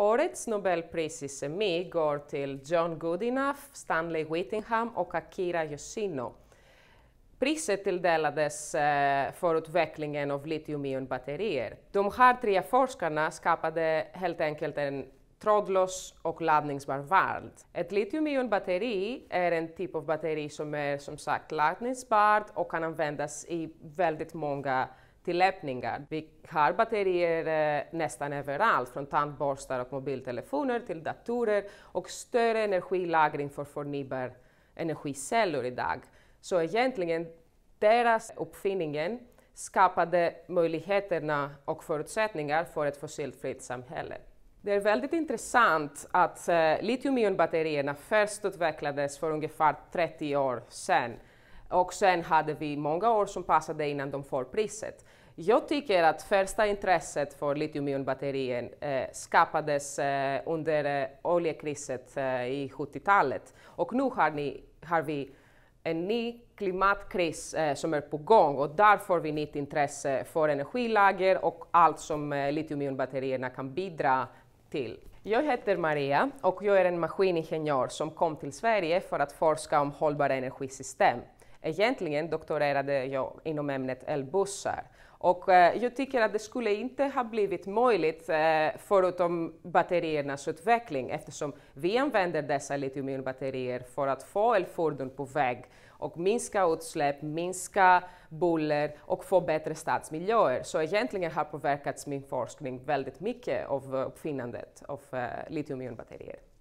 Årets Nobelpris i semi går till John Goodenough, Stanley Whittingham och Akira Yoshino. Priset tilldelades eh, för utvecklingen av litiumionbatterier. De här tre forskarna skapade helt enkelt en trådlös och laddningsbar värld. Ett litiumionbatteri är en typ av batteri som är som sagt laddningsbart och kan användas i väldigt många tillämpningar. Vi har batterier eh, nästan överallt, från tandborstar och mobiltelefoner till datorer och större energilagring för förnybara energiceller idag. Så egentligen, deras uppfinningen skapade möjligheterna och förutsättningar för ett fossilfritt samhälle. Det är väldigt intressant att eh, litiumionbatterierna först utvecklades för ungefär 30 år sedan och sen hade vi många år som passade innan de får priset. Jag tycker att första intresset för litiumionbatterien eh, skapades eh, under eh, oljekrisen eh, i 70-talet och nu har, ni, har, vi en ny klimatkris eh, som är på gång och därför vi nytt intresse för energilager och allt som eh, litiumionbatterierna kan bidra till. Jag heter Maria och jag är en maskiningenjör som kom till Sverige för att forska om hållbara energisystem. Egentligen doktorerade jag inom ämnet elbussar och eh, jag tycker att det skulle inte ha blivit möjligt eh, förutom batteriernas utveckling eftersom vi använder dessa litiumjonbatterier för att få elfordon på väg och minska utsläpp, minska buller och få bättre stadsmiljöer. Så egentligen har påverkats min forskning väldigt mycket av uppfinnandet av eh, litiumjonbatterier. litiumionbatterier.